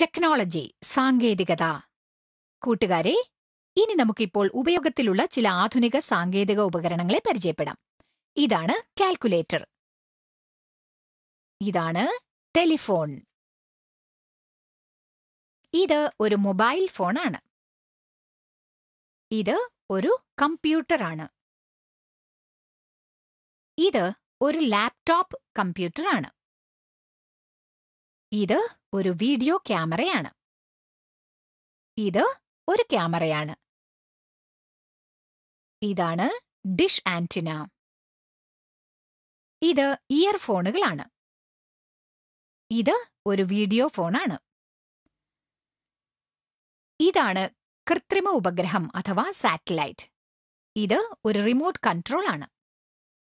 technology സാങ്കേതികത കൂട്ടുകാരെ ഇനി നമുക്കിപ്പോൾ ഉപയോഗത്തിലുള്ള ചില ആധുനിക സാങ്കേതിക ഉപകരണങ്ങളെ പരിചയപ്പെടാം ഇതാണ് കാൽക്കുലേറ്റർ ഇതാണ് ടെലിഫോൺ ഇത് ഒരു മൊബൈൽ ഫോണാണ് ഇത് ഒരു കമ്പ്യൂട്ടറാണ് ഇത് ഒരു ലാപ്ടോപ്പ് കമ്പ്യൂട്ടറാണ് ഇത് ഒരു വീഡിയോ ക്യാമറയാണ് ഇത് ഒരു ക്യാമറയാണ് ഇതാണ് ഡിഷ് ആന്റിന ഇത് ഇയർഫോണുകളാണ് ഇത് ഒരു വീഡിയോ ഫോണാണ് ഇതാണ് കൃത്രിമ ഉപഗ്രഹം അഥവാ സാറ്റലൈറ്റ് ഇത് ഒരു റിമോട്ട് കൺട്രോൾ ആണ്